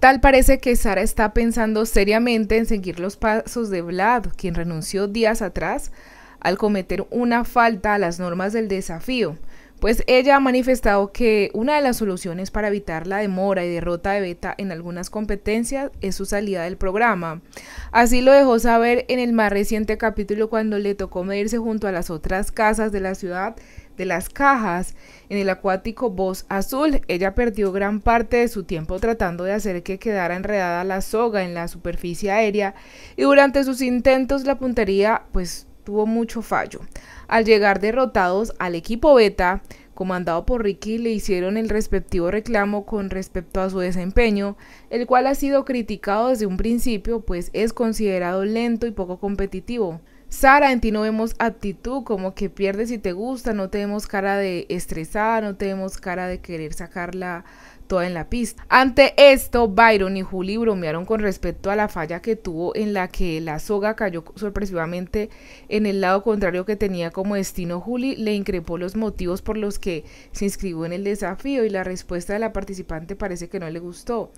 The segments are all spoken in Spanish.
Tal parece que Sara está pensando seriamente en seguir los pasos de Vlad, quien renunció días atrás al cometer una falta a las normas del desafío, pues ella ha manifestado que una de las soluciones para evitar la demora y derrota de Beta en algunas competencias es su salida del programa. Así lo dejó saber en el más reciente capítulo cuando le tocó medirse junto a las otras casas de la ciudad de las cajas en el acuático Voz Azul. Ella perdió gran parte de su tiempo tratando de hacer que quedara enredada la soga en la superficie aérea y durante sus intentos la puntería pues tuvo mucho fallo. Al llegar derrotados al equipo beta, comandado por Ricky, le hicieron el respectivo reclamo con respecto a su desempeño, el cual ha sido criticado desde un principio, pues es considerado lento y poco competitivo. Sara, en ti no vemos actitud, como que pierdes y te gusta, no tenemos cara de estresada, no tenemos cara de querer sacarla toda en la pista. Ante esto, Byron y Juli bromearon con respecto a la falla que tuvo en la que la soga cayó sorpresivamente en el lado contrario que tenía como destino. Juli le increpó los motivos por los que se inscribió en el desafío y la respuesta de la participante parece que no le gustó.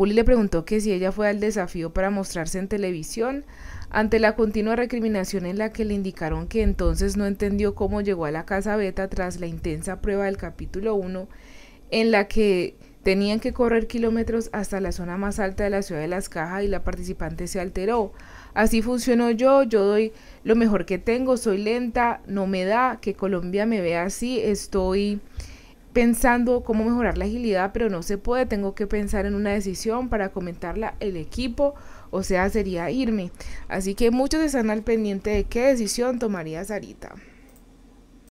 Julie le preguntó que si ella fue al desafío para mostrarse en televisión, ante la continua recriminación en la que le indicaron que entonces no entendió cómo llegó a la casa beta tras la intensa prueba del capítulo 1, en la que tenían que correr kilómetros hasta la zona más alta de la ciudad de Las Cajas y la participante se alteró. Así funcionó yo, yo doy lo mejor que tengo, soy lenta, no me da, que Colombia me vea así, estoy pensando cómo mejorar la agilidad, pero no se puede, tengo que pensar en una decisión para comentarla el equipo, o sea, sería irme. Así que muchos están al pendiente de qué decisión tomaría Sarita.